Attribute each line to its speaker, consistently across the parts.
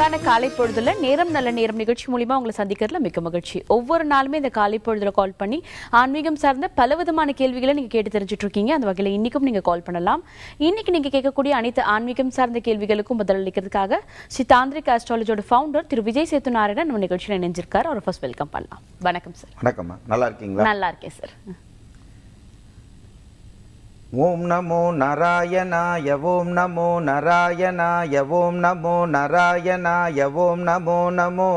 Speaker 1: அழகான காலை பொழுதுல நேரம் நல்ல நேரம் நிகழ்ச்சி மூலிமா உங்களை சந்திக்கிறதுல மிக்க மகிழ்ச்சி ஒவ்வொரு நாளுமே இந்த காலை பொழுதுல கால் பண்ணி ஆன்மீகம் சார்ந்த பல விதமான கேள்விகளை நீங்க கேட்டு தெரிஞ்சுட்டு இருக்கீங்க அந்த வகையில் இன்னைக்கும் நீங்க கால் பண்ணலாம் இன்னைக்கு நீங்க கேட்கக்கூடிய அனைத்து ஆன்மீகம் சார்ந்த கேள்விகளுக்கும் பதிலளிக்கிறதுக்காக ஸ்ரீ தாந்திரிக் ஆஸ்ட்ராலஜியோட ஃபவுண்டர் திரு விஜய் சேத்து நாராயணன் நம்ம நிகழ்ச்சியில் இணைஞ்சிருக்காரு அவர் ஃபர்ஸ்ட் வெல்கம் பண்ணலாம் வணக்கம் சார்
Speaker 2: வணக்கம் நல்லா இருக்கீங்களா நல்லா இருக்கேன் சார் ஓம் நமோ நாராயணாய ஓம் நமோ நாராயணாய ஓம் நமோ நாராயணாய ஓம் நமோ நமோ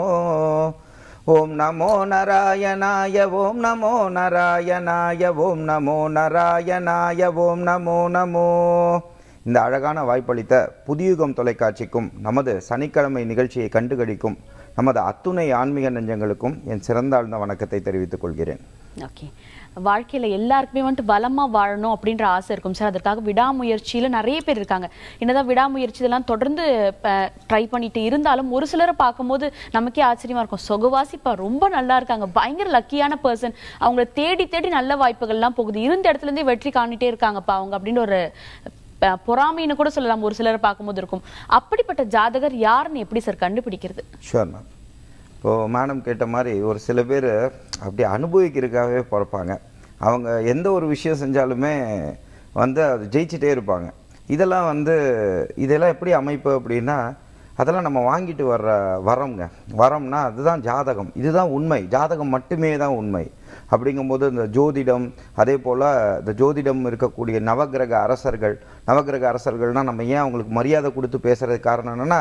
Speaker 2: ஓம் நமோ நாராயணாய ஓம் நமோ நாராயணாய ஓம் நமோ நாராயணாய ஓம் நமோ நமோ இந்த அழகான வாய்ப்பளித்த புதியுகம் தொலைக்காட்சிக்கும் நமது சனிக்கிழமை நிகழ்ச்சியை கண்டுகளிக்கும் நமது அத்துணை ஆன்மீக நெஞ்சங்களுக்கும் என் சிறந்தாழ்ந்த வணக்கத்தை தெரிவித்துக் கொள்கிறேன்
Speaker 1: ஓகே வாழ்க்கையில் எல்லாருக்குமே வந்துட்டு பலமாக வாழணும் அப்படின்ற ஆசை இருக்கும் சார் அதற்காக விடாமுயற்சியில் நிறைய பேர் இருக்காங்க என்னதான் விடாமுயற்சி இதெல்லாம் தொடர்ந்து ட்ரை பண்ணிட்டு இருந்தாலும் ஒரு சிலரை பார்க்கும்போது நமக்கே ஆச்சரியமாக இருக்கும் சொகவாசி இப்போ ரொம்ப நல்லா இருக்காங்க பயங்கர லக்கியான பர்சன் அவங்கள தேடி தேடி நல்ல வாய்ப்புகள்லாம் போகுது இருந்த இடத்துலேருந்தே வெற்றி காணிட்டே இருக்காங்கப்பா அவங்க அப்படின்னு ஒரு பொறாமைன்னு கூட சொல்லலாம் ஒரு சிலரை பார்க்கும்போது இருக்கும் அப்படிப்பட்ட ஜாதகர் யாருன்னு எப்படி சார் கண்டுபிடிக்கிறது
Speaker 2: மேம் இப்போது மேடம் கேட்ட மாதிரி ஒரு சில பேர் அப்படி அனுபவிக்கிறதுக்காகவே பிறப்பாங்க அவங்க எந்த ஒரு விஷயம் செஞ்சாலுமே வந்து அது ஜெயிச்சிட்டே இருப்பாங்க இதெல்லாம் வந்து இதெல்லாம் எப்படி அமைப்பு அப்படின்னா அதெல்லாம் நம்ம வாங்கிட்டு வர்ற வரோங்க வரோம்னா அதுதான் ஜாதகம் இதுதான் உண்மை ஜாதகம் மட்டுமே தான் உண்மை அப்படிங்கும்போது இந்த ஜோதிடம் அதே போல் இந்த ஜோதிடம் இருக்கக்கூடிய நவகிரக அரசர்கள் நவகிரக அரசர்கள்னால் நம்ம ஏன் அவங்களுக்கு மரியாதை கொடுத்து பேசுகிறது காரணம் என்னென்னா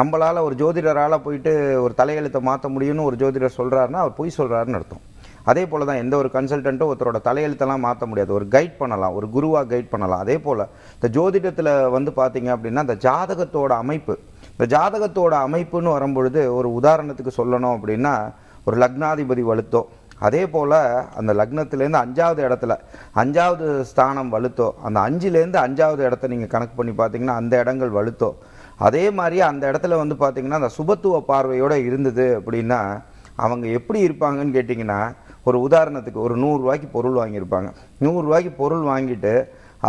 Speaker 2: நம்மளால் ஒரு ஜோதிடரால் போயிட்டு ஒரு தலையெழுத்தை மாற்ற முடியும்னு ஒரு ஜோதிடர் சொல்கிறாருன்னா அவர் பொய் சொல்கிறாருன்னு அர்த்தம் அதே போல் தான் எந்த ஒரு கன்சல்டண்ட்டும் ஒருத்தரோட தலையெழுத்தெல்லாம் மாற்ற முடியாது ஒரு கைட் பண்ணலாம் ஒரு குருவாக கைட் பண்ணலாம் அதே போல் இந்த ஜோதிடத்தில் வந்து பார்த்திங்க அப்படின்னா இந்த ஜாதகத்தோட அமைப்பு இந்த ஜாதகத்தோட அமைப்புன்னு வரும்பொழுது ஒரு உதாரணத்துக்கு சொல்லணும் அப்படின்னா ஒரு லக்னாதிபதி வலுத்தோ அதே போல் அந்த லக்னத்துலேருந்து அஞ்சாவது இடத்துல அஞ்சாவது ஸ்தானம் வலுத்தோ அந்த அஞ்சுலேருந்து அஞ்சாவது இடத்த நீங்கள் கணக்கு பண்ணி பார்த்தீங்கன்னா அந்த இடங்கள் வலுத்தோ அதே மாதிரி அந்த இடத்துல வந்து பார்த்திங்கன்னா அந்த சுபத்துவ பார்வையோடு இருந்தது அப்படின்னா அவங்க எப்படி இருப்பாங்கன்னு கேட்டிங்கன்னா ஒரு உதாரணத்துக்கு ஒரு நூறுரூவாய்க்கு பொருள் வாங்கியிருப்பாங்க நூறுரூவாய்க்கு பொருள் வாங்கிட்டு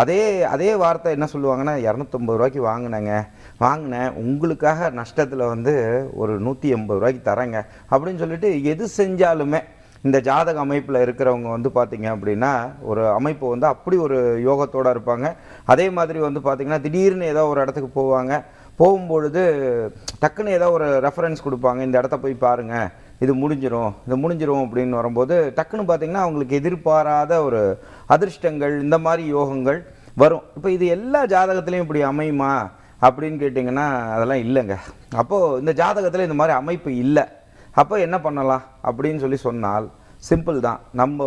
Speaker 2: அதே அதே வார்த்தை என்ன சொல்லுவாங்கன்னா இரநூத்தொம்பது ரூபாய்க்கு வாங்கினேங்க வாங்கினேன் உங்களுக்காக நஷ்டத்தில் வந்து ஒரு நூற்றி எண்பது ரூபாய்க்கு தரேங்க அப்படின்னு சொல்லிட்டு எது செஞ்சாலுமே இந்த ஜாதக அமைப்பில் இருக்கிறவங்க வந்து பார்த்திங்க அப்படின்னா ஒரு அமைப்பு வந்து அப்படி ஒரு யோகத்தோடு இருப்பாங்க அதே மாதிரி வந்து பார்த்திங்கன்னா திடீர்னு ஏதோ ஒரு இடத்துக்கு போவாங்க போகும்பொழுது டக்குன்னு ஏதோ ஒரு ரெஃபரன்ஸ் கொடுப்பாங்க இந்த இடத்த போய் பாருங்கள் இது முடிஞ்சிடும் இது முடிஞ்சிடும் அப்படின்னு வரும்போது டக்குன்னு பார்த்திங்கன்னா அவங்களுக்கு எதிர்பாராத ஒரு அதிர்ஷ்டங்கள் இந்த மாதிரி யோகங்கள் வரும் இப்போ இது எல்லா ஜாதகத்துலேயும் இப்படி அமையுமா அப்படின்னு கேட்டிங்கன்னா அதெல்லாம் இல்லைங்க அப்போது இந்த ஜாதகத்தில் இந்த மாதிரி அமைப்பு இல்லை அப்போ என்ன பண்ணலாம் அப்படின்னு சொல்லி சொன்னால் சிம்பிள் தான் நம்ம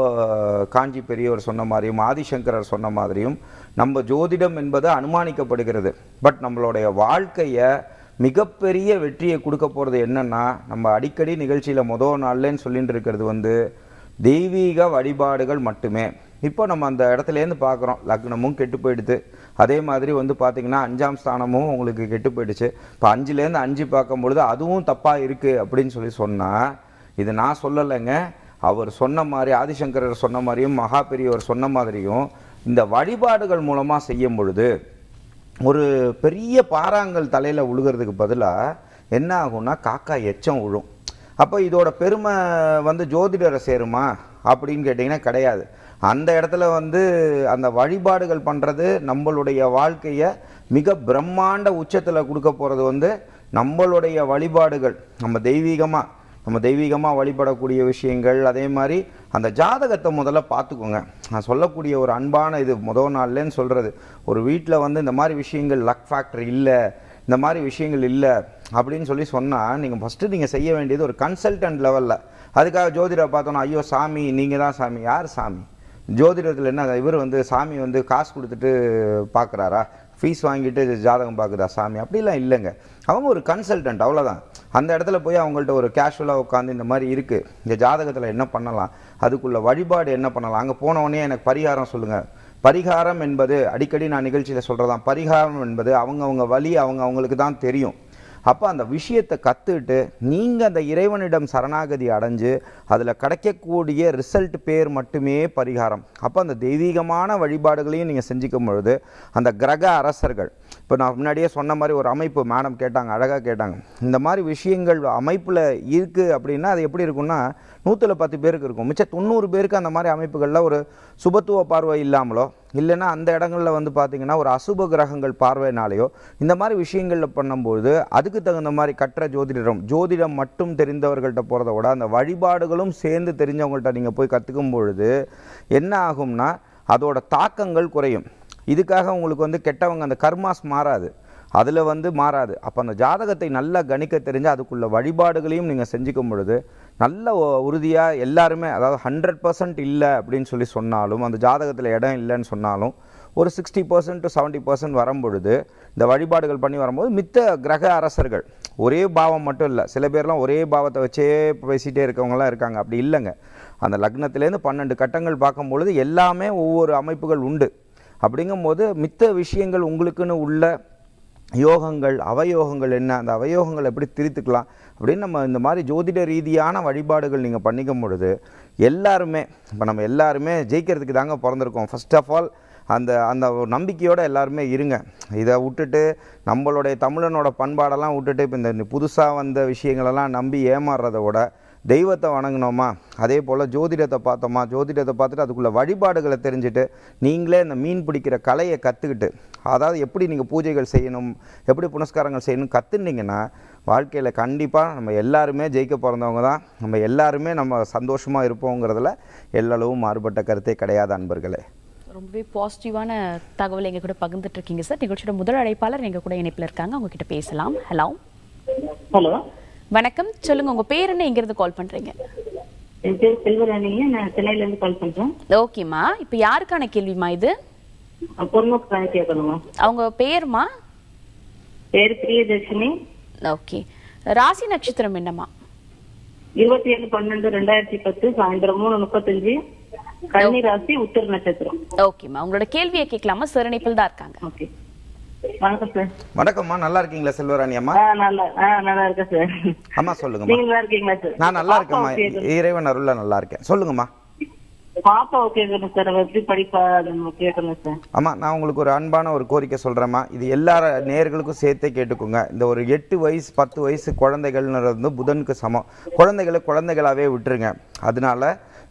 Speaker 2: காஞ்சி பெரியவர் சொன்ன மாதிரியும் ஆதிசங்கரர் சொன்ன மாதிரியும் நம்ம ஜோதிடம் என்பது அனுமானிக்கப்படுகிறது பட் நம்மளுடைய வாழ்க்கையை மிகப்பெரிய வெற்றியை கொடுக்க போகிறது என்னென்னா நம்ம அடிக்கடி நிகழ்ச்சியில் முதல் நாள்லேன்னு சொல்லிட்டு இருக்கிறது வந்து தெய்வீக வழிபாடுகள் மட்டுமே இப்போ நம்ம அந்த இடத்துலேருந்து பார்க்குறோம் லக்னமும் கெட்டு போயிடுது அதே மாதிரி வந்து பார்த்திங்கன்னா அஞ்சாம் ஸ்தானமும் உங்களுக்கு கெட்டு போயிடுச்சு இப்போ அஞ்சுலேருந்து அஞ்சு பார்க்கும் பொழுது அதுவும் தப்பாக இருக்குது அப்படின்னு சொல்லி சொன்னால் இது நான் சொல்லலைங்க அவர் சொன்ன மாதிரி ஆதிசங்கரர் சொன்ன மாதிரியும் மகா பெரியவர் சொன்ன மாதிரியும் இந்த வழிபாடுகள் மூலமாக செய்யும் பொழுது ஒரு பெரிய பாறாங்கல் தலையில் உழுகிறதுக்கு பதிலாக என்ன ஆகும்னா காக்கா எச்சம் விழும் அப்போ இதோட பெருமை வந்து ஜோதிடரை சேருமா அப்படின்னு கேட்டிங்கன்னா கிடையாது அந்த இடத்துல வந்து அந்த வழிபாடுகள் பண்ணுறது நம்மளுடைய வாழ்க்கையை மிக பிரம்மாண்ட உச்சத்தில் கொடுக்க போகிறது வந்து நம்மளுடைய வழிபாடுகள் நம்ம தெய்வீகமாக நம்ம தெய்வீகமாக வழிபடக்கூடிய விஷயங்கள் அதே மாதிரி அந்த ஜாதகத்தை முதல்ல பார்த்துக்கோங்க நான் சொல்லக்கூடிய ஒரு அன்பான இது முதல் நாள்லேன்னு சொல்கிறது ஒரு வீட்டில் வந்து இந்த மாதிரி விஷயங்கள் லக் ஃபேக்டர் இல்லை இந்த மாதிரி விஷயங்கள் இல்லை அப்படின்னு சொல்லி சொன்னால் நீங்கள் ஃபஸ்ட்டு நீங்கள் செய்ய வேண்டியது ஒரு கன்சல்டன்ட் லெவலில் அதுக்காக ஜோதிடரை பார்த்தோன்னா ஐயோ சாமி நீங்கள் தான் சாமி யார் சாமி ஜோதிடத்தில் என்ன இவர் வந்து சாமி வந்து காசு கொடுத்துட்டு பார்க்குறாரா ஃபீஸ் வாங்கிட்டு ஜாதகம் பார்க்குதா சாமி அப்படிலாம் இல்லைங்க அவங்க ஒரு கன்சல்டன்ட் அவ்வளோதான் அந்த இடத்துல போய் அவங்கள்ட்ட ஒரு கேஷுவலாக உட்காந்து இந்த மாதிரி இருக்குது இந்த ஜாதகத்தில் என்ன பண்ணலாம் அதுக்குள்ள வழிபாடு என்ன பண்ணலாம் அங்கே போனவொடனே எனக்கு பரிகாரம் சொல்லுங்கள் பரிகாரம் என்பது அடிக்கடி நான் நிகழ்ச்சியில் சொல்கிறதான் பரிகாரம் என்பது அவங்கவுங்க வழி அவங்க அவங்களுக்கு தான் தெரியும் அப்போ அந்த விஷயத்தை கற்றுட்டு நீங்கள் அந்த இறைவனிடம் சரணாகதி அடைஞ்சு அதில் கிடைக்கக்கூடிய ரிசல்ட் பேர் மட்டுமே பரிகாரம் அப்போ அந்த தெய்வீகமான வழிபாடுகளையும் நீங்கள் செஞ்சுக்கும் பொழுது அந்த கிரக அரசர்கள் இப்போ நான் முன்னாடியே சொன்ன மாதிரி ஒரு அமைப்பு மேடம் கேட்டாங்க அழகாக கேட்டாங்க இந்த மாதிரி விஷயங்கள் அமைப்பில் இருக்குது அப்படின்னா அது எப்படி இருக்குன்னா நூற்றில் பத்து பேருக்கு இருக்கும் மிச்சம் தொண்ணூறு பேருக்கு அந்த மாதிரி அமைப்புகளில் ஒரு சுபத்துவ பார்வை இல்லாமலோ இல்லைன்னா அந்த இடங்களில் வந்து பார்த்திங்கன்னா ஒரு அசுப கிரகங்கள் பார்வையினாலேயோ இந்த மாதிரி விஷயங்களில் பண்ணும்போது அதுக்கு தகுந்த மாதிரி கற்ற ஜோதிடம் ஜோதிடம் மட்டும் தெரிந்தவர்கள்ட்ட போகிறத விட அந்த வழிபாடுகளும் சேர்ந்து தெரிஞ்சவங்கள்ட்ட நீங்கள் போய் கற்றுக்கும் பொழுது என்ன ஆகும்னா அதோட தாக்கங்கள் குறையும் இதுக்காக உங்களுக்கு வந்து கெட்டவங்க அந்த கர்மாஸ் மாறாது அதில் வந்து மாறாது அப்போ அந்த ஜாதகத்தை நல்லா கணிக்க தெரிஞ்சு அதுக்குள்ள வழிபாடுகளையும் நீங்கள் செஞ்சுக்கும் பொழுது நல்ல உறுதியாக எல்லாருமே அதாவது ஹண்ட்ரட் பர்சன்ட் இல்லை அப்படின்னு சொல்லி சொன்னாலும் அந்த ஜாதகத்தில் இடம் இல்லைன்னு சொன்னாலும் ஒரு sixty percent to seventy percent வரும்பொழுது இந்த வழிபாடுகள் பண்ணி வரும்போது மித்த கிரக அரசர்கள் ஒரே பாவம் மட்டும் இல்லை சில பேர்லாம் ஒரே பாவத்தை வச்சே பேசிகிட்டே இருக்கவங்களாம் இருக்காங்க அப்படி இல்லைங்க அந்த லக்னத்துலேருந்து பன்னெண்டு கட்டங்கள் பார்க்கும்பொழுது எல்லாமே ஒவ்வொரு அமைப்புகள் உண்டு அப்படிங்கும்போது மித்த விஷயங்கள் உங்களுக்குன்னு உள்ள யோகங்கள் அவயோகங்கள் என்ன அந்த அவயோகங்களை எப்படி திரித்துக்கலாம் அப்படின்னு நம்ம இந்த மாதிரி ஜோதிட ரீதியான வழிபாடுகள் நீங்கள் பண்ணிக்கும் பொழுது எல்லாருமே இப்போ நம்ம எல்லாருமே ஜெயிக்கிறதுக்கு தாங்க பிறந்திருக்கோம் ஃபஸ்ட் ஆஃப் ஆல் அந்த அந்த நம்பிக்கையோடு எல்லாருமே இருங்க இதை விட்டுட்டு நம்மளுடைய தமிழனோட பண்பாடெல்லாம் விட்டுட்டு இப்போ இந்த புதுசாக வந்த விஷயங்களெல்லாம் நம்பி ஏமாறுறத விட தெய்வத்தை வணங்கினோமா அதே போல் ஜோதிடத்தை பார்த்தோமா ஜோதிடத்தை பார்த்துட்டு அதுக்குள்ளே வழிபாடுகளை தெரிஞ்சுட்டு நீங்களே இந்த மீன் பிடிக்கிற கலையை கற்றுக்கிட்டு அதாவது எப்படி நீங்கள் பூஜைகள் செய்யணும் எப்படி புனஸ்காரங்கள் செய்யணும் கற்றுனீங்கன்னா வாழ்க்கையில் கண்டிப்பாக நம்ம எல்லாருமே ஜெயிக்க பிறந்தவங்க தான் நம்ம எல்லாருமே நம்ம சந்தோஷமாக இருப்போங்கிறதுல எல்லளவும் மாறுபட்ட கருத்தே கிடையாது அன்பர்களே
Speaker 1: ரொம்பவே பாசிட்டிவான தகவலை எங்கள் கூட பகிர்ந்துட்டு இருக்கீங்க சார் நிகழ்ச்சியோட முதல் அழைப்பாளர் எங்கள் கூட இணைப்பில் இருக்காங்க அவங்க பேசலாம் ஹலோ ஹலோ வணக்கம் சொல்லுங்க உங்க பேர் என்ன எங்க இருந்து கால் பண்றீங்க ஓகேமா இப்ப யாருக்கான கேள்விமா இது பொன்முக்கான கேட்கணுமா அவங்க பேருமா பேர் பிரியதர்ஷினி ஓகே ராசி நட்சத்திரம் என்னமா இருபத்தி ஏழு பன்னெண்டு ரெண்டாயிரத்தி பத்து சாயந்தரம் மூணு முப்பத்தஞ்சு கன்னி ராசி உத்தர நட்சத்திரம் ஓகேமா உங்களோட கேள்வியை கேட்கலாமா சிறனிப்பில் தான் இருக்காங்க ஓகே
Speaker 2: வணக்கம்மா நல்லா இருக்கீங்களா செல்வராணி அம்மா நல்லா இருக்கேன் சார் அம்மா சொல்லுங்கம்மா நான் நல்லா இருக்கேம்மா இறைவன் அருள்ல நல்லா இருக்கேன் சொல்லுங்கம்மா பாப்பா ஆமா நான் உங்களுக்கு ஒரு அன்பான ஒரு கோரிக்கை சொல்றேம்மா இது எல்லா நேர்களுக்கும் சேர்த்தே கேட்டுக்கோங்க இந்த ஒரு எட்டு வயசு பத்து வயசு குழந்தைகள்ன்றது வந்து புதனுக்கு சமம் குழந்தைகளை குழந்தைகளாவே விட்டுருங்க அதனால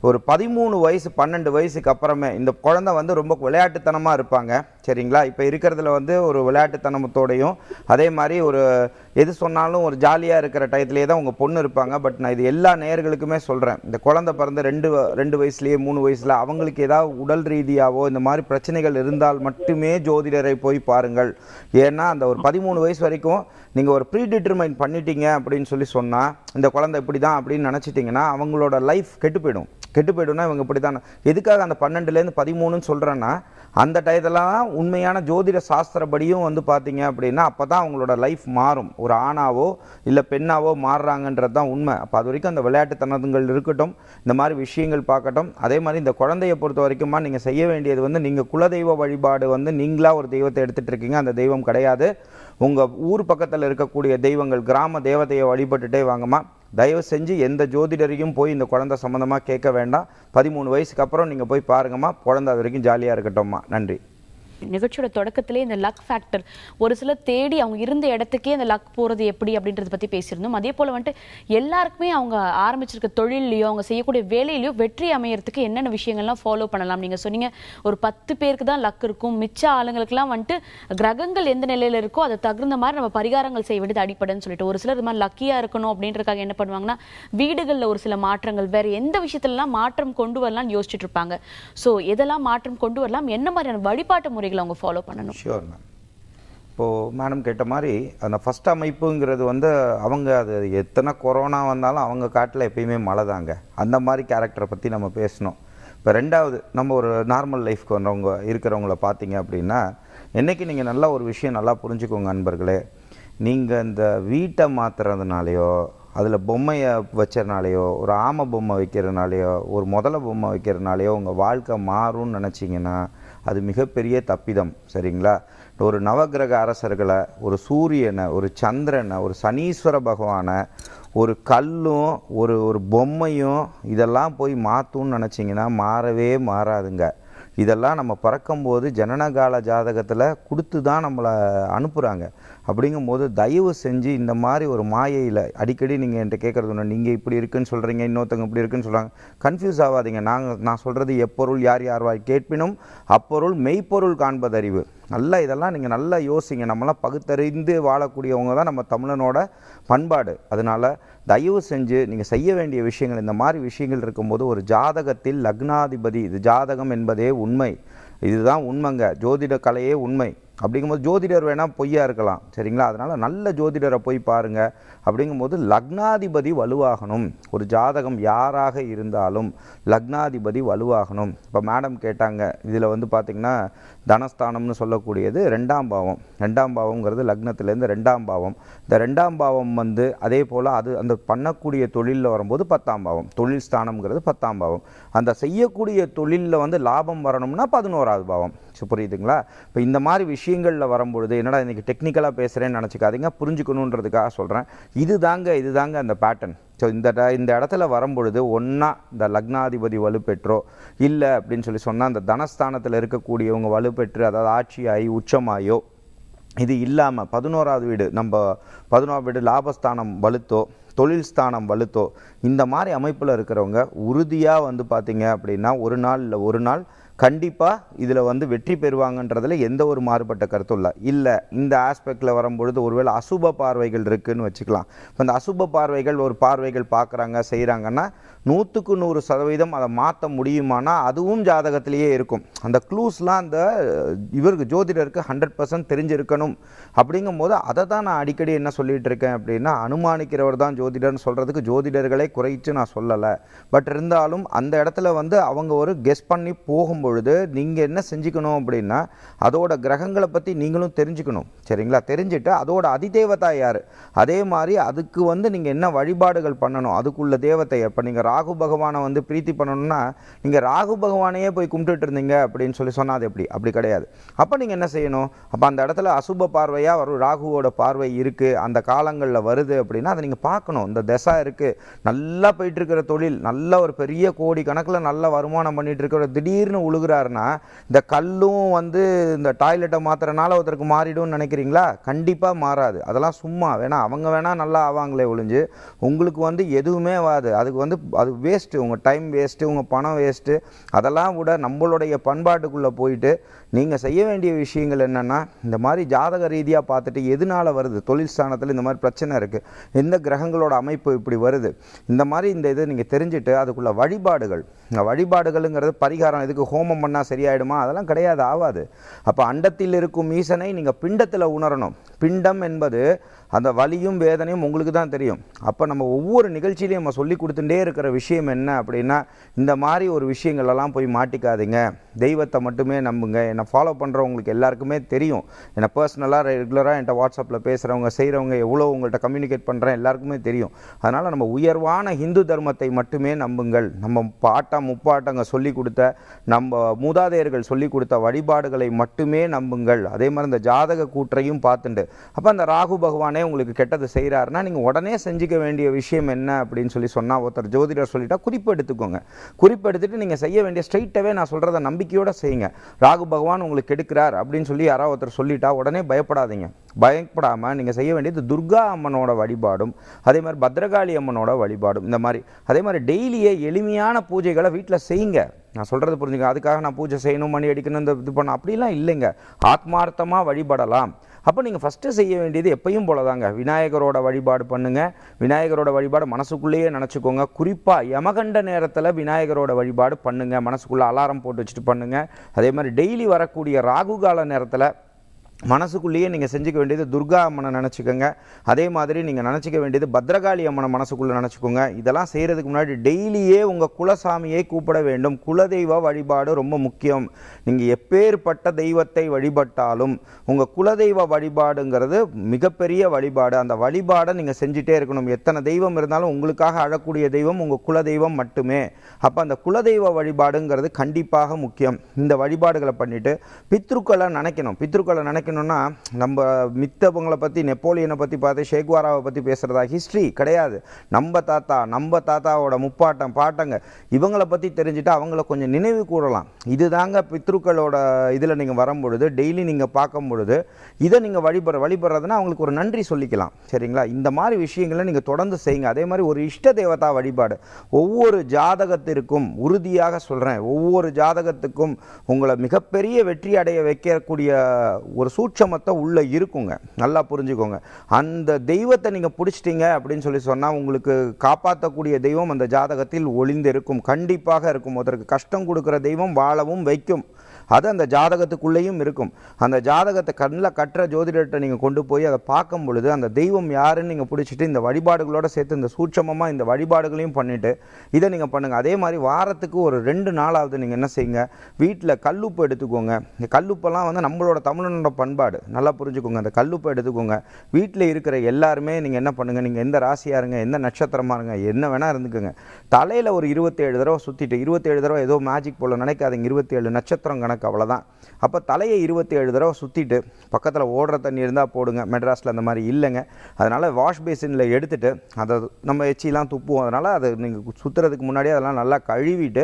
Speaker 2: ஒரு பதிமூணு வயசு பன்னெண்டு வயசுக்கு அப்புறமே இந்த குழந்தை வந்து ரொம்ப விளையாட்டுத்தனமா இருப்பாங்க சரிங்களா இப்போ இருக்கிறதுல வந்து ஒரு விளையாட்டுத்தனமத்தோடையும் அதே மாதிரி ஒரு எது சொன்னாலும் ஒரு ஜாலியாக இருக்கிற டயத்துலேயே தான் உங்கள் பொண்ணு இருப்பாங்க பட் நான் இது எல்லா நேர்களுக்குமே சொல்கிறேன் இந்த குழந்த பிறந்த ரெண்டு ரெண்டு வயசுலேயே மூணு வயசில் அவங்களுக்கு ஏதாவது உடல் ரீதியாகவோ இந்த மாதிரி பிரச்சனைகள் இருந்தால் மட்டுமே ஜோதிடரை போய் பாருங்கள் ஏன்னா அந்த ஒரு பதிமூணு வயசு வரைக்கும் நீங்கள் ஒரு ப்ரீ டிட்டர்மைன் பண்ணிட்டீங்க அப்படின்னு சொல்லி சொன்னால் இந்த குழந்தை இப்படி தான் அப்படின்னு நினச்சிட்டிங்கன்னா அவங்களோட லைஃப் கெட்டு போயிடும் கெட்டு போயிடும்னா இவங்க இப்படி தான் எதுக்காக அந்த பன்னெண்டுலேருந்து பதிமூணுன்னு சொல்கிறேன்னா அந்த தான் உண்மையான ஜோதிட சாஸ்திரப்படியும் வந்து பார்த்தீங்க அப்படின்னா அப்போ தான் அவங்களோட லைஃப் மாறும் ஒரு ஆணாவோ இல்லை பெண்ணாவோ மாறுறாங்கன்றது தான் உண்மை அப்போ அது வரைக்கும் அந்த விளையாட்டுத்தனங்கள் இருக்கட்டும் இந்த மாதிரி விஷயங்கள் பார்க்கட்டும் அதே மாதிரி இந்த குழந்தையை பொறுத்த வரைக்குமா நீங்கள் செய்ய வேண்டியது வந்து நீங்கள் குலதெய்வ வழிபாடு வந்து நீங்களாக ஒரு தெய்வத்தை எடுத்துகிட்டு இருக்கீங்க அந்த தெய்வம் கிடையாது உங்கள் ஊர் பக்கத்தில் இருக்கக்கூடிய தெய்வங்கள் கிராம தேவதையை வழிபட்டுட்டே வாங்கம்மா தயவு செஞ்சு எந்த ஜோதிடரையும் போய் இந்த குழந்தை சம்மந்தமாக கேட்க வேண்டாம் பதிமூணு வயசுக்கு அப்புறம் நீங்கள் போய் பாருங்கம்மா குழந்தை அது வரைக்கும் ஜாலியாக இருக்கட்டும்மா நன்றி
Speaker 1: நிகழ்ச்சியோட தொடக்கத்திலே இந்த லக் ஃபேக்டர் ஒரு சிலர் தேடி அவங்க இருந்த இடத்துக்கே இந்த லக் போகிறது எப்படி அப்படின்றத பற்றி பேசியிருந்தோம் அதே போல் வந்துட்டு எல்லாருக்குமே அவங்க ஆரம்பிச்சிருக்க தொழிலையோ அவங்க செய்யக்கூடிய வேலையிலையோ வெற்றி அமையறதுக்கு என்னென்ன விஷயங்கள்லாம் ஃபாலோ பண்ணலாம் நீங்கள் சொன்னீங்க ஒரு பத்து பேருக்கு தான் லக் இருக்கும் மிச்ச ஆளுங்களுக்குலாம் வந்துட்டு கிரகங்கள் எந்த நிலையில் இருக்கோ அதை தகுந்த மாதிரி நம்ம பரிகாரங்கள் செய்ய வேண்டியது அடிப்படைன்னு சொல்லிட்டு ஒரு சிலர் இது மாதிரி லக்கியாக இருக்கணும் அப்படின்றக்காக என்ன பண்ணுவாங்கன்னா வீடுகளில் ஒரு சில மாற்றங்கள் வேறு எந்த விஷயத்துலலாம் மாற்றம் கொண்டு வரலாம்னு யோசிச்சுட்டு இருப்பாங்க ஸோ எதெல்லாம் மாற்றம் கொண்டு வரலாம் என்ன மாதிரியான வழிபாட்டு முறை நடைமுறைகளை அவங்க ஃபாலோ பண்ணணும்
Speaker 2: ஷியோர் மேம் இப்போது மேடம் கேட்ட மாதிரி அந்த ஃபஸ்ட் அமைப்புங்கிறது வந்து அவங்க அது எத்தனை கொரோனா வந்தாலும் அவங்க காட்டில் எப்பயுமே மழை தாங்க அந்த மாதிரி கேரக்டரை பற்றி நம்ம பேசணும் இப்போ ரெண்டாவது நம்ம ஒரு நார்மல் லைஃப்க்கு வந்தவங்க இருக்கிறவங்கள பார்த்தீங்க அப்படின்னா என்றைக்கு நீங்கள் நல்லா ஒரு விஷயம் நல்லா புரிஞ்சுக்கோங்க நண்பர்களே நீங்கள் இந்த வீட்டை மாற்றுறதுனாலையோ அதில் பொம்மையை வச்சதுனாலையோ ஒரு ஆமை பொம்மை வைக்கிறதுனாலையோ ஒரு முதல பொம்மை வைக்கிறதுனாலையோ உங்கள் வாழ்க்கை மாறும்னு நினச்சிங்கன்னா அது மிகப்பெரிய தப்பிதம் சரிங்களா ஒரு நவகிரக அரசர்களை ஒரு சூரியனை ஒரு சந்திரனை ஒரு சனீஸ்வர பகவானை ஒரு கல்லும் ஒரு ஒரு பொம்மையும் இதெல்லாம் போய் மாற்றும்னு நினச்சிங்கன்னா மாறவே மாறாதுங்க இதெல்லாம் நம்ம பறக்கும்போது ஜனனகால ஜாதகத்தில் கொடுத்து தான் நம்மளை அனுப்புகிறாங்க அப்படிங்கும்போது தயவு செஞ்சு இந்த மாதிரி ஒரு மாயையில் அடிக்கடி நீங்கள் என்கிட்ட கேட்குறது ஒன்று நீங்கள் இப்படி இருக்குன்னு சொல்கிறீங்க இன்னொருத்தவங்க இப்படி இருக்குன்னு சொல்கிறாங்க கன்ஃபியூஸ் ஆகாதீங்க நாங்கள் நான் சொல்கிறது எப்பொருள் யார் யார் வாய் கேட்பினும் அப்பொருள் மெய்ப்பொருள் காண்பதறிவு நல்லா இதெல்லாம் நீங்கள் நல்லா யோசிங்க நம்மளாம் பகுத்தறிந்து வாழக்கூடியவங்க தான் நம்ம தமிழனோட பண்பாடு அதனால் தயவு செஞ்சு நீங்கள் செய்ய வேண்டிய விஷயங்கள் இந்த மாதிரி விஷயங்கள் இருக்கும்போது ஒரு ஜாதகத்தில் லக்னாதிபதி இது ஜாதகம் என்பதே உண்மை இதுதான் உண்மைங்க ஜோதிட கலையே உண்மை அப்படிங்கும்போது ஜோதிடர் வேணால் பொய்யா இருக்கலாம் சரிங்களா அதனால் நல்ல ஜோதிடரை போய் பாருங்கள் அப்படிங்கும்போது லக்னாதிபதி வலுவாகணும் ஒரு ஜாதகம் யாராக இருந்தாலும் லக்னாதிபதி வலுவாகணும் இப்போ மேடம் கேட்டாங்க இதில் வந்து பார்த்திங்கன்னா தனஸ்தானம்னு சொல்லக்கூடியது ரெண்டாம் பாவம் ரெண்டாம் பாவம்ங்கிறது லக்னத்துலேருந்து ரெண்டாம் பாவம் இந்த ரெண்டாம் பாவம் வந்து அதே போல் அது அந்த பண்ணக்கூடிய தொழிலில் வரும்போது பத்தாம் பாவம் தொழில் ஸ்தானம்ங்கிறது பத்தாம் பாவம் அந்த செய்யக்கூடிய தொழிலில் வந்து லாபம் வரணும்னா பதினோராவது பாவம் ஸோ புரியுதுங்களா இப்போ இந்த மாதிரி விஷயங்களில் வரும்பொழுது என்னடா இன்றைக்கி டெக்னிக்கலாக பேசுகிறேன்னு நினச்சிக்காதீங்க புரிஞ்சுக்கணுன்றதுக்காக சொல்கிறேன் இது தாங்க இது தாங்க அந்த பேட்டர்ன் ஸோ இந்த இந்த இடத்துல வரும்பொழுது ஒன்றா இந்த லக்னாதிபதி வலுப்பெற்றோ இல்லை அப்படின்னு சொல்லி சொன்னால் அந்த தனஸ்தானத்தில் இருக்கக்கூடியவங்க வலுப்பெற்று அதாவது ஆட்சியாகி உச்சமாயோ இது இல்லாமல் பதினோராவது வீடு நம்ம பதினோராவது வீடு லாபஸ்தானம் வலுத்தோ தொழில் ஸ்தானம் வலுத்தோ இந்த மாதிரி அமைப்பில் இருக்கிறவங்க உறுதியாக வந்து பார்த்திங்க அப்படின்னா ஒரு நாள் இல்லை ஒரு நாள் கண்டிப்பாக இதில் வந்து வெற்றி பெறுவாங்கன்றதில் எந்த ஒரு மாறுபட்ட கருத்தும் இல்லை இல்லை இந்த ஆஸ்பெக்டில் வரும்பொழுது ஒருவேளை அசுப பார்வைகள் இருக்குதுன்னு வச்சுக்கலாம் இப்போ அந்த அசுப பார்வைகள் ஒரு பார்வைகள் பார்க்குறாங்க செய்கிறாங்கன்னா நூற்றுக்கு நூறு சதவீதம் அதை மாற்ற முடியுமானா அதுவும் ஜாதகத்திலேயே இருக்கும் அந்த க்ளூஸ்லாம் அந்த இவருக்கு ஜோதிடருக்கு ஹண்ட்ரட் பர்சன்ட் தெரிஞ்சிருக்கணும் அப்படிங்கும் போது அதை தான் நான் அடிக்கடி என்ன சொல்லிகிட்டு இருக்கேன் அப்படின்னா அனுமானிக்கிறவர் தான் ஜோதிடர்னு சொல்கிறதுக்கு ஜோதிடர்களை குறைச்சு நான் சொல்லலை பட் இருந்தாலும் அந்த இடத்துல வந்து அவங்க ஒரு கெஸ் பண்ணி போகும் பொழுது நீங்கள் என்ன செஞ்சுக்கணும் அப்படின்னா அதோட கிரகங்களை பற்றி நீங்களும் தெரிஞ்சுக்கணும் சரிங்களா தெரிஞ்சுட்டு அதோட அதிதேவதா யார் அதே மாதிரி அதுக்கு வந்து நீங்கள் என்ன வழிபாடுகள் பண்ணணும் அதுக்குள்ள தேவத்தை இப்போ நீங்கள் ராகு பகவானை வந்து பிரீத்தி பண்ணணும்னா நீங்கள் ராகு பகவானையே போய் கும்பிட்டுட்டு இருந்தீங்க அப்படின்னு சொல்லி சொன்னால் அது எப்படி அப்படி கிடையாது அப்போ நீங்கள் என்ன செய்யணும் அப்போ அந்த இடத்துல அசுப பார்வையாக வரும் ராகுவோட பார்வை இருக்குது அந்த காலங்களில் வருது அப்படின்னா அதை நீங்கள் பார்க்கணும் இந்த திசா இருக்குது நல்லா போயிட்டுருக்கிற தொழில் நல்ல ஒரு பெரிய கோடி கணக்கில் நல்ல வருமானம் பண்ணிகிட்டு இருக்கிற திடீர்னு உழுகிறாருன்னா இந்த கல்லும் வந்து இந்த டாய்லெட்டை மாற்றுறனால ஒருத்தருக்கு மாறிடும்னு நினைக்கிறீங்களா கண்டிப்பாக மாறாது அதெல்லாம் சும்மா வேணா அவங்க வேணால் நல்லா ஆவாங்களே ஒழிஞ்சு உங்களுக்கு வந்து எதுவுமே வாது அதுக்கு வந்து அது வேஸ்ட்டு உங்கள் டைம் வேஸ்ட்டு உங்கள் பணம் வேஸ்ட்டு அதெல்லாம் கூட நம்மளுடைய பண்பாட்டுக்குள்ளே போயிட்டு நீங்கள் செய்ய வேண்டிய விஷயங்கள் என்னென்னா இந்த மாதிரி ஜாதக ரீதியாக பார்த்துட்டு எதனால் வருது தொழில் ஸ்தானத்தில் இந்த மாதிரி பிரச்சனை இருக்குது எந்த கிரகங்களோட அமைப்பு இப்படி வருது இந்த மாதிரி இந்த இதை நீங்கள் தெரிஞ்சுட்டு அதுக்குள்ளே வழிபாடுகள் இந்த வழிபாடுகளுங்கிறது பரிகாரம் இதுக்கு ஹோமம் பண்ணால் சரியாயிடுமா அதெல்லாம் கிடையாது ஆகாது அப்போ அண்டத்தில் இருக்கும் மீசனை நீங்கள் பிண்டத்தில் உணரணும் பிண்டம் என்பது அந்த வலியும் வேதனையும் உங்களுக்கு தான் தெரியும் அப்போ நம்ம ஒவ்வொரு நிகழ்ச்சியிலையும் நம்ம சொல்லி கொடுத்துட்டே இருக்கிற விஷயம் என்ன அப்படின்னா இந்த மாதிரி ஒரு விஷயங்களெல்லாம் போய் மாட்டிக்காதீங்க தெய்வத்தை மட்டுமே நம்புங்க என்னை என்னை ஃபாலோ பண்ணுறவங்களுக்கு எல்லாருக்குமே தெரியும் என்னை பர்சனலாக ரெகுலராக என்கிட்ட வாட்ஸ்அப்பில் பேசுகிறவங்க செய்கிறவங்க எவ்வளோ உங்கள்கிட்ட கம்யூனிகேட் பண்ணுறேன் எல்லாருக்குமே தெரியும் அதனால் நம்ம உயர்வான ஹிந்து தர்மத்தை மட்டுமே நம்புங்கள் நம்ம பாட்டம் முப்பாட்டங்க சொல்லி கொடுத்த நம்ம மூதாதையர்கள் சொல்லி கொடுத்த வழிபாடுகளை மட்டுமே நம்புங்கள் அதே மாதிரி இந்த ஜாதக கூற்றையும் பார்த்துண்டு அப்போ அந்த ராகு பகவானே உங்களுக்கு கெட்டது செய்கிறாருன்னா நீங்கள் உடனே செஞ்சுக்க வேண்டிய விஷயம் என்ன அப்படின்னு சொல்லி சொன்னால் ஒருத்தர் ஜோதிடர் சொல்லிட்டா குறிப்பு எடுத்துக்கோங்க குறிப்பு எடுத்துகிட்டு நீங்கள் செய்ய வேண்டிய ஸ்ட்ரைட்டாகவே நான் சொல்கிறத நம்பிக்கையோடு செய்யுங்க ராகு பகவான் பகவான் உங்களுக்கு எடுக்கிறார் அப்படின்னு சொல்லி யாராவது ஒருத்தர் சொல்லிட்டா உடனே பயப்படாதீங்க பயப்படாமல் நீங்கள் செய்ய வேண்டியது துர்கா அம்மனோட வழிபாடும் அதே மாதிரி பத்ரகாளி அம்மனோட வழிபாடும் இந்த மாதிரி அதே மாதிரி டெய்லியே எளிமையான பூஜைகளை வீட்டில் செய்யுங்க நான் சொல்கிறது புரிஞ்சுங்க அதுக்காக நான் பூஜை செய்யணும் மணி அடிக்கணும் இந்த இது பண்ண அப்படிலாம் இல்லைங்க ஆத்மார்த்தமாக வழிபடலாம் அப்போ நீங்கள் ஃபஸ்ட்டு செய்ய வேண்டியது எப்பையும் போல தாங்க விநாயகரோட வழிபாடு பண்ணுங்கள் விநாயகரோட வழிபாடு மனசுக்குள்ளேயே நினச்சிக்கோங்க குறிப்பாக யமகண்ட நேரத்தில் விநாயகரோட வழிபாடு பண்ணுங்கள் மனசுக்குள்ளே அலாரம் போட்டு வச்சுட்டு பண்ணுங்கள் அதே மாதிரி டெய்லி வரக்கூடிய ராகு கால நேரத்தில் மனசுக்குள்ளேயே நீங்கள் செஞ்சுக்க வேண்டியது துர்கா அம்மனை நினச்சிக்கோங்க அதே மாதிரி நீங்கள் நினச்சிக்க வேண்டியது பத்ரகாளி அம்மனை மனசுக்குள்ளே நினச்சிக்கோங்க இதெல்லாம் செய்கிறதுக்கு முன்னாடி டெய்லியே உங்கள் குலசாமியை கூப்பிட வேண்டும் குலதெய்வ வழிபாடு ரொம்ப முக்கியம் நீங்கள் எப்பேற்பட்ட தெய்வத்தை வழிபட்டாலும் உங்கள் குலதெய்வ வழிபாடுங்கிறது மிகப்பெரிய வழிபாடு அந்த வழிபாடை நீங்கள் செஞ்சுட்டே இருக்கணும் எத்தனை தெய்வம் இருந்தாலும் உங்களுக்காக அழக்கூடிய தெய்வம் உங்கள் குலதெய்வம் மட்டுமே அப்போ அந்த குலதெய்வ வழிபாடுங்கிறது கண்டிப்பாக முக்கியம் இந்த வழிபாடுகளை பண்ணிவிட்டு பித்ருக்களை நினைக்கணும் பித்ருக்களை நினைக்க நினைக்கணும்னா நம்ம மித்தவங்களை பற்றி நெப்போலியனை பற்றி பார்த்து ஷேக்வாராவை பற்றி பேசுகிறதா ஹிஸ்ட்ரி கிடையாது நம்ம தாத்தா நம்ம தாத்தாவோட முப்பாட்டம் பாட்டங்க இவங்களை பற்றி தெரிஞ்சுட்டு அவங்கள கொஞ்சம் நினைவு கூடலாம் இது தாங்க பித்ருக்களோட இதில் நீங்கள் வரும்பொழுது டெய்லி நீங்கள் பார்க்கும் பொழுது இதை நீங்கள் வழிபடுற வழிபடுறதுன்னா அவங்களுக்கு ஒரு நன்றி சொல்லிக்கலாம் சரிங்களா இந்த மாதிரி விஷயங்களை நீங்கள் தொடர்ந்து செய்யுங்க அதே மாதிரி ஒரு இஷ்ட தேவதா வழிபாடு ஒவ்வொரு ஜாதகத்திற்கும் உறுதியாக சொல்கிறேன் ஒவ்வொரு ஜாதகத்துக்கும் உங்களை மிகப்பெரிய வெற்றி அடைய வைக்கக்கூடிய ஒரு சூட்சமத்தை உள்ளே இருக்குங்க நல்லா புரிஞ்சுக்கோங்க அந்த தெய்வத்தை நீங்கள் பிடிச்சிட்டிங்க அப்படின்னு சொல்லி சொன்னால் உங்களுக்கு காப்பாற்றக்கூடிய தெய்வம் அந்த ஜாதகத்தில் ஒளிந்து இருக்கும் கண்டிப்பாக இருக்கும் அதற்கு கஷ்டம் கொடுக்குற தெய்வம் வாழவும் வைக்கும் அது அந்த ஜாதகத்துக்குள்ளேயும் இருக்கும் அந்த ஜாதகத்தை கண்ணில் கட்டுற ஜோதிடர்கிட்ட நீங்கள் கொண்டு போய் அதை பார்க்கும் பொழுது அந்த தெய்வம் யாருன்னு நீங்கள் பிடிச்சிட்டு இந்த வழிபாடுகளோடு சேர்த்து இந்த சூட்சமமாக இந்த வழிபாடுகளையும் பண்ணிவிட்டு இதை நீங்கள் பண்ணுங்கள் அதே மாதிரி வாரத்துக்கு ஒரு ரெண்டு நாளாவது நீங்கள் என்ன செய்யுங்க வீட்டில் கல்லுப்பு எடுத்துக்கோங்க இந்த கல்லுப்பெல்லாம் வந்து நம்மளோட தமிழனோட பண்பாடு நல்லா புரிஞ்சுக்கோங்க அந்த கல்லுப்பை எடுத்துக்கோங்க வீட்டில் இருக்கிற எல்லாருமே நீங்கள் என்ன பண்ணுங்கள் நீங்கள் எந்த ராசியாக இருங்க எந்த நட்சத்திரமாக இருங்க என்ன வேணால் இருந்துக்குங்க தலையில் ஒரு இருபத்தேழு தடவை சுற்றிட்டு இருபத்தேழு தடவை ஏதோ மேஜிக் போல் நினைக்காதீங்க இருபத்தேழு நட்சத்திரம் கணக்கு கணக்கு அவ்வளோதான் அப்போ தலையை இருபத்தி ஏழு தடவை சுற்றிட்டு பக்கத்தில் ஓடுற தண்ணி இருந்தால் போடுங்க மெட்ராஸில் அந்த மாதிரி இல்லைங்க அதனால் வாஷ் பேசினில் எடுத்துகிட்டு அதை நம்ம எச்சிலாம் துப்புவோம் அதனால் அதை நீங்கள் சுற்றுறதுக்கு முன்னாடி அதெல்லாம் நல்லா கழுவிட்டு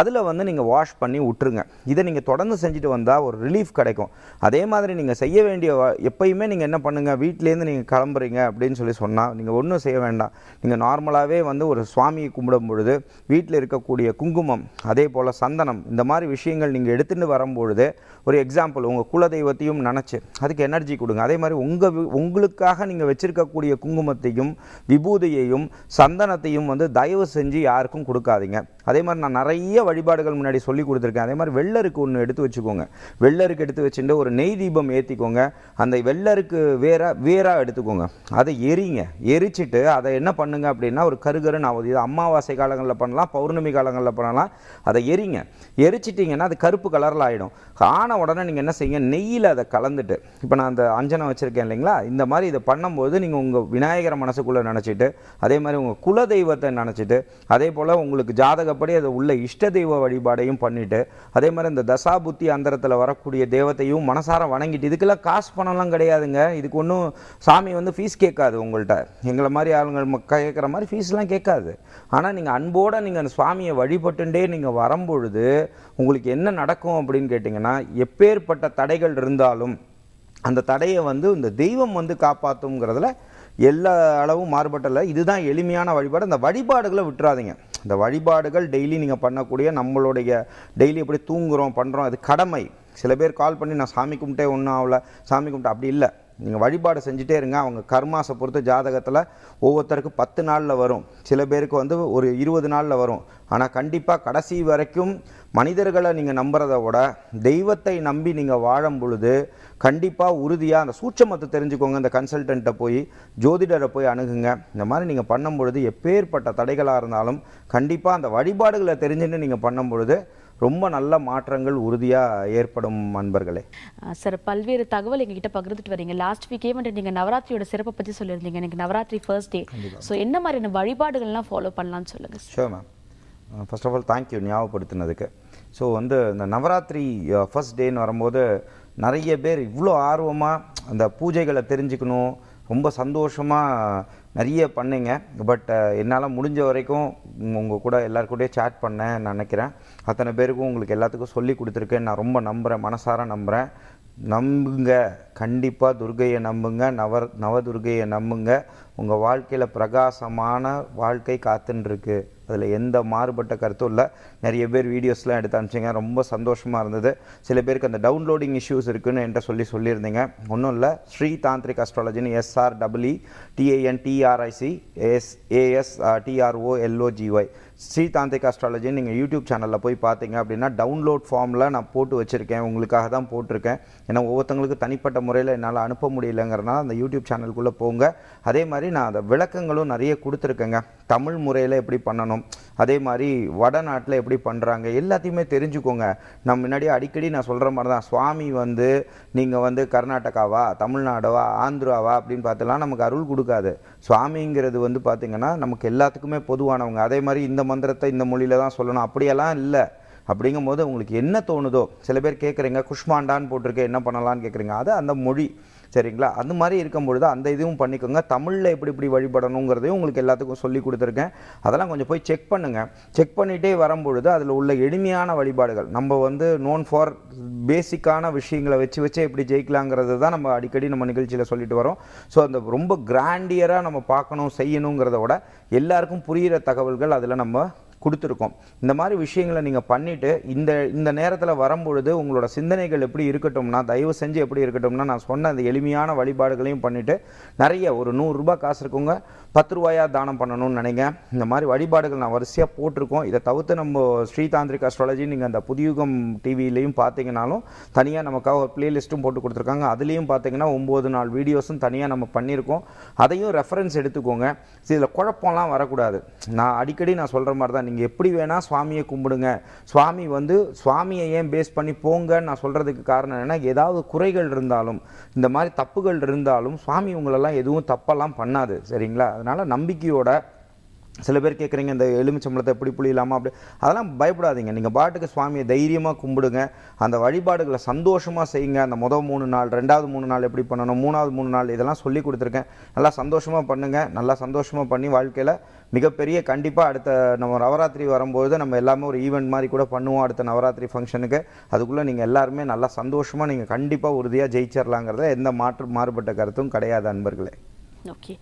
Speaker 2: அதில் வந்து நீங்கள் வாஷ் பண்ணி விட்டுருங்க இதை நீங்கள் தொடர்ந்து செஞ்சுட்டு வந்தால் ஒரு ரிலீஃப் கிடைக்கும் அதே மாதிரி நீங்கள் செய்ய வேண்டிய எப்பயுமே நீங்கள் என்ன பண்ணுங்கள் வீட்டிலேருந்து நீங்கள் கிளம்புறீங்க அப்படின்னு சொல்லி சொன்னால் நீங்கள் ஒன்றும் செய்ய வேண்டாம் நீங்கள் நார்மலாகவே வந்து ஒரு சுவாமியை கும்பிடும் பொழுது வீட்டில் இருக்கக்கூடிய குங்குமம் அதே போல் சந்தனம் இந்த மாதிரி விஷயங்கள் நீங்கள் எடுத்துகிட்டு வரும்பொழுது ஒரு எக்ஸாம்பிள் உங்கள் குலதெய்வத்தையும் நினச்சி அதுக்கு எனர்ஜி கொடுங்க அதே மாதிரி உங்கள் உங்களுக்காக நீங்கள் வச்சுருக்கக்கூடிய குங்குமத்தையும் விபூதியையும் சந்தனத்தையும் வந்து தயவு செஞ்சு யாருக்கும் கொடுக்காதீங்க அதே மாதிரி நான் நிறைய வழிபாடுகள் முன்னாடி சொல்லி கொடுத்துருக்கேன் அதே மாதிரி வெள்ளருக்கு ஒன்று எடுத்து வச்சுக்கோங்க வெள்ளருக்கு எடுத்து வச்சுட்டு ஒரு நெய் தீபம் ஏற்றிக்கோங்க அந்த வெள்ளருக்கு வேற வேறாக எடுத்துக்கோங்க அதை எரிங்க எரிச்சிட்டு அதை என்ன பண்ணுங்க அப்படின்னா ஒரு கருகரு நான் இது அமாவாசை காலங்களில் பண்ணலாம் பௌர்ணமி காலங்களில் பண்ணலாம் அதை எரிங்க எரிச்சிட்டிங்கன்னா அது கருப்பு கலரில் ஆகிடும் ஆன உடனே நீங்கள் என்ன செய்யுங்க நெய்யில் அதை கலந்துட்டு இப்போ நான் அந்த அஞ்சனை வச்சுருக்கேன் இல்லைங்களா இந்த மாதிரி இதை பண்ணும்போது நீங்கள் உங்கள் விநாயகரை மனசுக்குள்ளே நினச்சிட்டு அதே மாதிரி உங்கள் குலதெய்வத்தை நினச்சிட்டு அதே போல் உங்களுக்கு ஜாதக மற்றபடி அது உள்ள இஷ்ட தெய்வ வழிபாடையும் பண்ணிவிட்டு அதே மாதிரி இந்த தசாபுத்தி அந்தரத்தில் வரக்கூடிய தெய்வத்தையும் மனசார வணங்கிட்டு இதுக்கெல்லாம் காசு பணம்லாம் கிடையாதுங்க இதுக்கு ஒன்றும் சாமி வந்து ஃபீஸ் கேட்காது உங்கள்கிட்ட எங்களை மாதிரி ஆளுங்க கேட்குற மாதிரி ஃபீஸ்லாம் கேட்காது ஆனால் நீங்கள் அன்போடு நீங்கள் அந்த சுவாமியை வழிபட்டுண்டே நீங்கள் வரும்பொழுது உங்களுக்கு என்ன நடக்கும் அப்படின்னு கேட்டிங்கன்னா எப்பேற்பட்ட தடைகள் இருந்தாலும் அந்த தடையை வந்து இந்த தெய்வம் வந்து காப்பாற்றுங்கிறதுல எல்லா அளவும் மாறுபட்டல இதுதான் எளிமையான வழிபாடு அந்த வழிபாடுகளை விட்டுறாதீங்க இந்த வழிபாடுகள் டெய்லி நீங்கள் பண்ணக்கூடிய நம்மளுடைய டெய்லி எப்படி தூங்குகிறோம் பண்ணுறோம் அது கடமை சில பேர் கால் பண்ணி நான் சாமி கும்பிட்டே ஒன்றும் ஆகலை சாமி கும்பிட்டு அப்படி இல்லை நீங்கள் வழிபாடு செஞ்சுட்டே இருங்க அவங்க கர்மாசை பொறுத்து ஜாதகத்தில் ஒவ்வொருத்தருக்கு பத்து நாளில் வரும் சில பேருக்கு வந்து ஒரு இருபது நாளில் வரும் ஆனால் கண்டிப்பாக கடைசி வரைக்கும் மனிதர்களை நீங்கள் நம்புறத விட தெய்வத்தை நம்பி நீங்கள் வாழும் பொழுது கண்டிப்பாக உறுதியாக அந்த சூட்சமத்தை தெரிஞ்சுக்கோங்க இந்த கன்சல்டண்ட்டை போய் ஜோதிடரை போய் அணுகுங்க இந்த மாதிரி நீங்கள் பண்ணும் பொழுது எப்பேற்பட்ட தடைகளாக இருந்தாலும் கண்டிப்பாக அந்த வழிபாடுகளை தெரிஞ்சுன்னு நீங்கள் பண்ணும் பொழுது ரொம்ப நல்ல மாற்றங்கள் உறுதியாக ஏற்படும் அன்பர்களே
Speaker 1: சார் பல்வேறு தகவல் எங்ககிட்ட பகிர்ந்துட்டு வரீங்க லாஸ்ட் வீக்கே வந்து நீங்கள் நவராத்திரியோட சிறப்பை பற்றி சொல்லியிருந்தீங்க எனக்கு நவராத்திரி ஃபர்ஸ்ட் டே ஸோ என்ன மாதிரியான வழிபாடுகள்லாம் ஃபாலோ பண்ணலாம்னு சொல்லுங்கள்
Speaker 2: so ma'am first of all thank you ஞாபகப்படுத்தினதுக்கு ஸோ வந்து இந்த நவராத்திரி ஃபர்ஸ்ட் டேன்னு வரும்போது நிறைய பேர் இவ்வளோ ஆர்வமாக அந்த பூஜைகளை தெரிஞ்சுக்கணும் ரொம்ப சந்தோஷமாக நிறைய பண்ணுங்க பட் என்னால் முடிஞ்ச வரைக்கும் உங்கள் கூட எல்லாருக்கூடயும் சேட் பண்ணேன் நினைக்கிறேன் அத்தனை பேருக்கும் உங்களுக்கு எல்லாத்துக்கும் சொல்லி கொடுத்துருக்கேன் நான் ரொம்ப நம்புகிறேன் மனசார நம்புகிறேன் நம்புங்க கண்டிப்பாக துர்கையை நம்புங்க நவர் நவதுர்கையை நம்புங்க உங்கள் வாழ்க்கையில் பிரகாசமான வாழ்க்கை காத்துன்னு இருக்குது அதில் எந்த மாறுபட்ட கருத்தும் இல்லை நிறைய பேர் வீடியோஸ்லாம் எடுத்து அனுப்பிச்சிங்க ரொம்ப சந்தோஷமாக இருந்தது சில பேருக்கு அந்த டவுன்லோடிங் இஷ்யூஸ் இருக்குன்னு என்ற சொல்லி சொல்லியிருந்தீங்க ஒன்றும் இல்லை ஸ்ரீ தாந்திரிக் அஸ்ட்ராலஜின்னு எஸ்ஆர் டபிள்இ T A N T R I C S A S T R O L O G Y Shri Tantrik அஸ்ட்ராலஜின்னு நீங்கள் யூடியூப் சேனலில் போய் பார்த்தீங்க அப்படின்னா டவுன்லோட் ஃபார்மில் நான் போட்டு வச்சுருக்கேன் உங்களுக்காக தான் போட்டிருக்கேன் ஏன்னா ஒவ்வொருத்தங்களுக்கு தனிப்பட்ட முறையில் என்னால் அனுப்ப முடியலைங்கிறனால அந்த யூடியூப் சேனலுக்குள்ளே போங்க அதே மாதிரி நான் அந்த விளக்கங்களும் நிறைய கொடுத்துருக்கேங்க தமிழ் முறையில் எப்படி பண்ணணும் அதே மாதிரி வடநாட்டில் எப்படி பண்ணுறாங்க எல்லாத்தையுமே தெரிஞ்சுக்கோங்க நம்ம முன்னாடி அடிக்கடி நான் சொல்கிற மாதிரி தான் சுவாமி வந்து நீங்கள் வந்து கர்நாடகாவா தமிழ்நாடுவா ஆந்திராவா அப்படின்னு பார்த்துலாம் நமக்கு அருள் கொடுக்காது சுவாமிங்கிறது வந்து பார்த்திங்கன்னா நமக்கு எல்லாத்துக்குமே பொதுவானவங்க அதே மாதிரி இந்த மந்திரத்தை இந்த மொழியில் தான் சொல்லணும் அப்படியெல்லாம் இல்லை அப்படிங்கும் போது உங்களுக்கு என்ன தோணுதோ சில பேர் கேட்குறீங்க குஷ்மாண்டான்னு போட்டிருக்கேன் என்ன பண்ணலான்னு கேட்குறீங்க அது அந்த மொழி சரிங்களா அந்த மாதிரி இருக்கும் பொழுது அந்த இதுவும் பண்ணிக்கோங்க தமிழில் எப்படி இப்படி வழிபடணுங்கிறதையும் உங்களுக்கு எல்லாத்துக்கும் சொல்லி கொடுத்துருக்கேன் அதெல்லாம் கொஞ்சம் போய் செக் பண்ணுங்கள் செக் பண்ணிகிட்டே வரும்பொழுது அதில் உள்ள எளிமையான வழிபாடுகள் நம்ம வந்து நோன் ஃபார் பேசிக்கான விஷயங்களை வச்சு வச்சு எப்படி ஜெயிக்கலாங்கிறது தான் நம்ம அடிக்கடி நம்ம நிகழ்ச்சியில் சொல்லிட்டு வரோம் ஸோ அந்த ரொம்ப கிராண்டியராக நம்ம பார்க்கணும் செய்யணுங்கிறத விட எல்லாருக்கும் புரிகிற தகவல்கள் அதில் நம்ம கொடுத்துருக்கோம் இந்த மாதிரி விஷயங்களை நீங்கள் பண்ணிவிட்டு இந்த இந்த நேரத்தில் வரும்பொழுது உங்களோட சிந்தனைகள் எப்படி இருக்கட்டும்னா தயவு செஞ்சு எப்படி இருக்கட்டும்னா நான் சொன்ன அந்த எளிமையான வழிபாடுகளையும் பண்ணிவிட்டு நிறைய ஒரு நூறுரூபா காசு இருக்குங்க பத்து ரூபாயாக தானம் பண்ணணும்னு நினைங்க இந்த மாதிரி வழிபாடுகள் நான் வரிசையாக போட்டிருக்கோம் இதை தவிர்த்து நம்ம ஸ்ரீதாந்திரிக் அஸ்ட்ராலஜி நீங்கள் அந்த புதியுகம் டிவிலையும் பார்த்தீங்கனாலும் தனியாக நமக்காக ஒரு பிளேலிஸ்ட்டும் போட்டு கொடுத்துருக்காங்க அதுலேயும் பார்த்தீங்கன்னா ஒம்பது நாள் வீடியோஸும் தனியாக நம்ம பண்ணியிருக்கோம் அதையும் ரெஃபரன்ஸ் எடுத்துக்கோங்க இதில் குழப்பம்லாம் வரக்கூடாது நான் அடிக்கடி நான் சொல்கிற மாதிரி தான் நீங்கள் எப்படி வேணால் சுவாமியை கும்பிடுங்க சுவாமி வந்து சுவாமியை ஏன் பேஸ் பண்ணி போங்கன்னு நான் சொல்கிறதுக்கு காரணம் என்ன ஏதாவது குறைகள் இருந்தாலும் இந்த மாதிரி தப்புகள் இருந்தாலும் சுவாமி உங்களெல்லாம் எதுவும் தப்பெல்லாம் பண்ணாது சரிங்களா அதனால் நம்பிக்கையோட சில பேர் கேட்குறீங்க இந்த எலுமிச்சம்பளத்தை எப்படி புளி இல்லாமல் அப்படி அதெல்லாம் பயப்படாதீங்க நீங்கள் பாட்டுக்கு சுவாமியை தைரியமாக கும்பிடுங்க அந்த வழிபாடுகளை சந்தோஷமாக செய்யுங்க அந்த முதல் மூணு நாள் ரெண்டாவது மூணு நாள் எப்படி பண்ணணும் மூணாவது மூணு நாள் இதெல்லாம் சொல்லி கொடுத்துருக்கேன் நல்லா சந்தோஷமாக பண்ணுங்கள் நல்லா சந்தோஷமாக பண்ணி வாழ்க்கையில் மிகப்பெரிய கண்டிப்பாக அடுத்த நம்ம நவராத்திரி வரும்போது நம்ம எல்லாமே ஒரு ஈவெண்ட் மாதிரி கூட பண்ணுவோம் அடுத்த நவராத்திரி ஃபங்க்ஷனுக்கு அதுக்குள்ளே நீங்கள் எல்லாருமே நல்லா சந்தோஷமாக நீங்கள் கண்டிப்பாக உறுதியாக ஜெயிச்சிடலாங்கிறத எந்த மாற்று மாறுபட்ட கருத்தும் கிடையாது அன்பர்களே
Speaker 1: ஓகே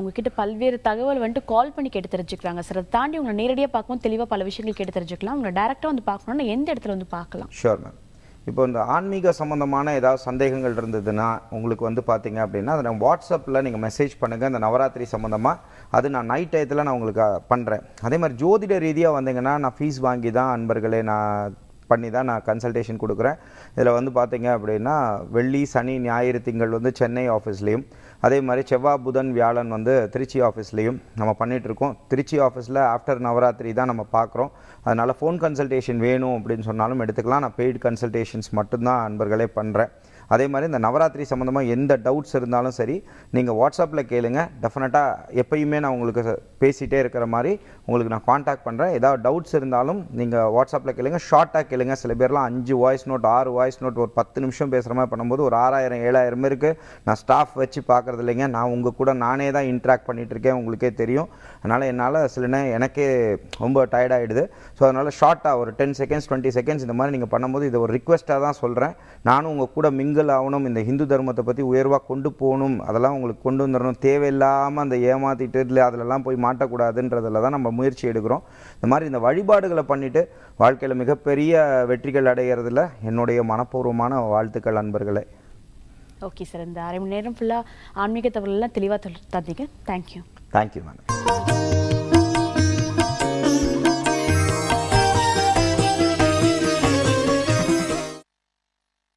Speaker 1: உங்ககிட்ட பல்வேறு தகவல் வந்துட்டு கால் பண்ணி கேட்டு தெரிஞ்சுக்கிறாங்க சார் அதை தாண்டி உங்களை நேரடியாக பார்க்கவும் தெளிவாக பல விஷயங்கள் கேட்டு தெரிஞ்சுக்கலாம் உங்களை டேரெக்டாக வந்து பார்க்கணும்னா எந்த இடத்துல வந்து பார்க்கலாம்
Speaker 2: ஷோர் மேம் இப்போ இந்த ஆன்மீக சம்மந்தமான ஏதாவது சந்தேகங்கள் இருந்ததுன்னா உங்களுக்கு வந்து பார்த்தீங்க அப்படின்னா அதை நான் வாட்ஸ்அப்பில் நீங்கள் மெசேஜ் பண்ணுங்கள் இந்த நவராத்திரி சம்மந்தமாக அது நான் நைட் டயத்தில் நான் உங்களுக்கு பண்ணுறேன் அதே மாதிரி ஜோதிட ரீதியாக வந்தீங்கன்னா நான் ஃபீஸ் வாங்கி தான் அன்பர்களே நான் பண்ணி தான் நான் கன்சல்டேஷன் கொடுக்குறேன் இதில் வந்து பார்த்திங்க அப்படின்னா வெள்ளி சனி ஞாயிறு திங்கள் வந்து சென்னை ஆஃபீஸ்லேயும் அதே மாதிரி செவ்வாய் புதன் வியாழன் வந்து திருச்சி ஆஃபீஸ்லேயும் நம்ம பண்ணிகிட்ருக்கோம் திருச்சி ஆஃபீஸில் ஆஃப்டர் நவராத்திரி தான் நம்ம பார்க்குறோம் அதனால் ஃபோன் கன்சல்டேஷன் வேணும் அப்படின்னு சொன்னாலும் எடுத்துக்கலாம் நான் பெய்டு கன்சல்டேஷன்ஸ் மட்டும்தான் அன்பர்களே பண்ணுறேன் அதே மாதிரி இந்த நவராத்திரி சம்மந்தமாக எந்த டவுட்ஸ் இருந்தாலும் சரி நீங்கள் வாட்ஸ்அப்பில் கேளுங்க டெஃபினட்டாக எப்பயுமே நான் உங்களுக்கு பேசிகிட்டே இருக்கிற மாதிரி உங்களுக்கு நான் காண்டாக்ட் பண்ணுறேன் ஏதாவது டவுட்ஸ் இருந்தாலும் நீங்கள் வாட்ஸ்அப்பில் கேளுங்க ஷார்ட்டாக கேளுங்க சில பேர்லாம் அஞ்சு வாய்ஸ் நோட் ஆறு வாய்ஸ் நோட் ஒரு பத்து நிமிஷம் பேசுகிற மாதிரி பண்ணும்போது ஒரு ஆறாயிரம் ஏழாயிரம் இருக்குது நான் ஸ்டாஃப் வச்சு பார்க்குறது இல்லைங்க நான் உங்கள் கூட நானே தான் இன்ட்ராக்ட் பண்ணிகிட்டு இருக்கேன் உங்களுக்கே தெரியும் அதனால் என்னால் சில எனக்கே ரொம்ப டயர்டாகிடுது ஸோ அதனால் ஷார்ட்டாக ஒரு டென் செகண்ட்ஸ் டுவெண்ட்டி செகண்ட்ஸ் இந்த மாதிரி நீங்கள் பண்ணும்போது இது ஒரு ரிக்வெஸ்ட்டாக தான் சொல்கிறேன் நானும் உங்கள் கூட மிங் பெண்கள் ஆகணும் இந்த ஹிந்து தர்மத்தை பற்றி உயர்வாக கொண்டு போகணும் அதெல்லாம் உங்களுக்கு கொண்டு வந்துடணும் தேவையில்லாமல் அந்த ஏமாற்றிட்டு இல்லை அதிலெல்லாம் போய் மாட்டக்கூடாதுன்றதில் தான் நம்ம முயற்சி எடுக்கிறோம் இந்த மாதிரி இந்த வழிபாடுகளை பண்ணிவிட்டு வாழ்க்கையில் மிகப்பெரிய வெற்றிகள் அடைகிறதுல என்னுடைய மனப்பூர்வமான வாழ்த்துக்கள் அன்பர்களே
Speaker 1: ஓகே சார் இந்த அரை மணி நேரம் ஃபுல்லாக ஆன்மீக தகவலெல்லாம் தெளிவாக தந்தீங்க தேங்க்யூ
Speaker 2: தேங்க்யூ மேடம்